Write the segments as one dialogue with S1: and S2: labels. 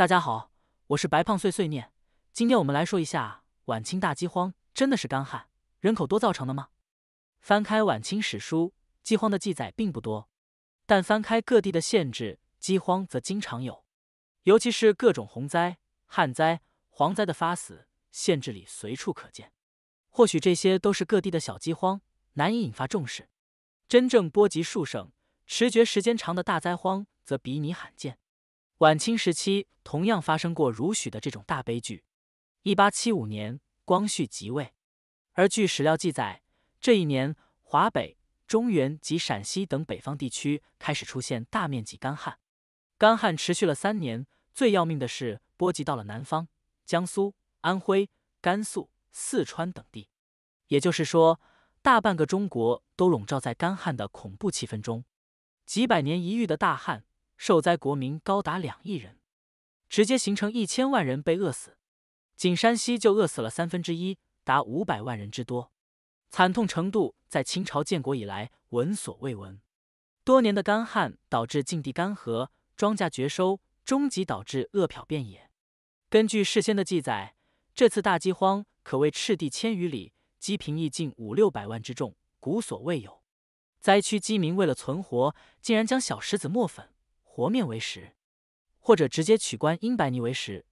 S1: 大家好，我是白胖碎碎念。今天我们来说一下晚清大饥荒真的是干旱、人口多造成的吗？翻开晚清史书，饥荒的记载并不多，但翻开各地的县志，饥荒则经常有，尤其是各种洪灾、旱灾、蝗灾的发死，县志里随处可见。或许这些都是各地的小饥荒，难以引发重视。真正波及数省、持续时间长的大灾荒，则比拟罕见。晚清时期同样发生过如许的这种大悲剧。一八七五年，光绪即位，而据史料记载，这一年华北、中原及陕西等北方地区开始出现大面积干旱，干旱持续了三年。最要命的是，波及到了南方，江苏、安徽、甘肃、四川等地。也就是说，大半个中国都笼罩在干旱的恐怖气氛中。几百年一遇的大旱。受灾国民高达两亿人，直接形成一千万人被饿死，仅山西就饿死了三分之一，达五百万人之多，惨痛程度在清朝建国以来闻所未闻。多年的干旱导致境地干涸，庄稼绝收，终极导致饿殍遍野。根据事先的记载，这次大饥荒可谓赤地千余里，饥贫易近五六百万之众，古所未有。灾区饥民为了存活，竟然将小石子磨粉。和面为食，或者直接取官阴白泥为食。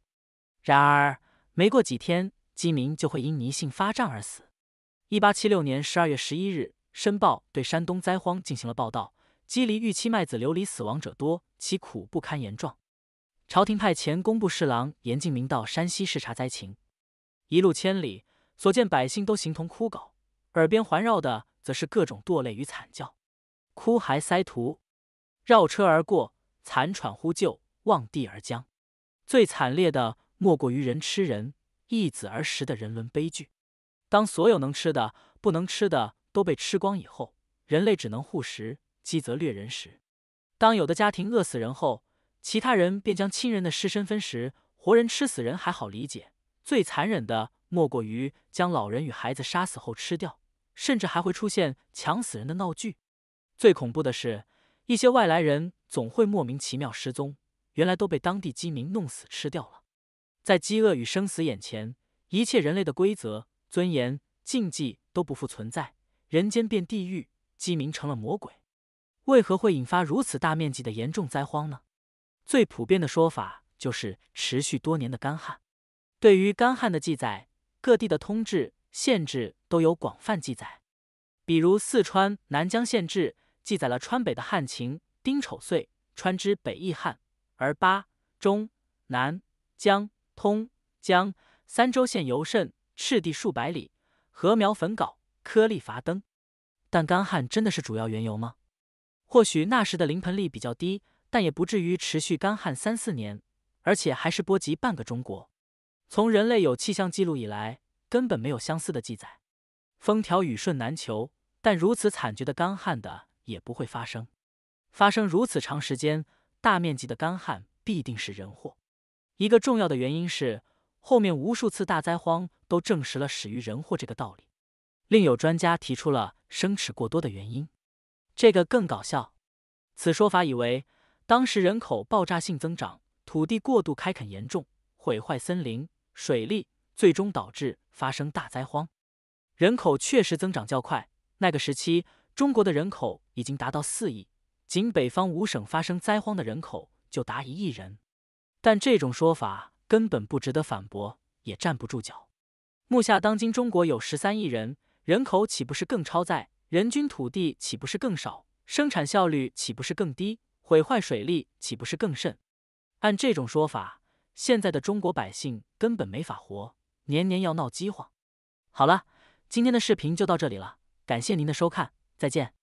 S1: 然而，没过几天，饥民就会因泥性发胀而死。一八七六年十二月十一日，《申报》对山东灾荒进行了报道：鸡梨预期麦子流离死亡者多，其苦不堪言状。朝廷派前工部侍郎严敬明到山西视察灾情，一路千里，所见百姓都形同枯槁，耳边环绕的则是各种堕泪与惨叫，哭孩塞途，绕车而过。残喘呼救，望地而僵。最惨烈的莫过于人吃人、一子而食的人伦悲剧。当所有能吃的、不能吃的都被吃光以后，人类只能互食，饥则掠人食。当有的家庭饿死人后，其他人便将亲人的尸身分食。活人吃死人还好理解，最残忍的莫过于将老人与孩子杀死后吃掉，甚至还会出现抢死人的闹剧。最恐怖的是，一些外来人。总会莫名其妙失踪，原来都被当地饥民弄死吃掉了。在饥饿与生死眼前，一切人类的规则、尊严、禁忌都不复存在，人间变地狱，饥民成了魔鬼。为何会引发如此大面积的严重灾荒呢？最普遍的说法就是持续多年的干旱。对于干旱的记载，各地的通志、县志都有广泛记载，比如四川南江县志记载了川北的旱情。丁丑岁，川之北易旱，而巴、中、南、江、通江三州县尤甚，赤地数百里，禾苗焚镐，颗粒乏登。但干旱真的是主要缘由吗？或许那时的临盆率比较低，但也不至于持续干旱三四年，而且还是波及半个中国。从人类有气象记录以来，根本没有相似的记载。风调雨顺难求，但如此惨绝的干旱的也不会发生。发生如此长时间、大面积的干旱，必定是人祸。一个重要的原因是，后面无数次大灾荒都证实了始于人祸这个道理。另有专家提出了生齿过多的原因，这个更搞笑。此说法以为，当时人口爆炸性增长，土地过度开垦严重，毁坏森林、水利，最终导致发生大灾荒。人口确实增长较快，那个时期中国的人口已经达到四亿。仅北方五省发生灾荒的人口就达一亿人，但这种说法根本不值得反驳，也站不住脚。目下当今中国有十三亿人，人口岂不是更超载？人均土地岂不是更少？生产效率岂不是更低？毁坏水利岂不是更甚？按这种说法，现在的中国百姓根本没法活，年年要闹饥荒。好了，今天的视频就到这里了，感谢您的收看，再见。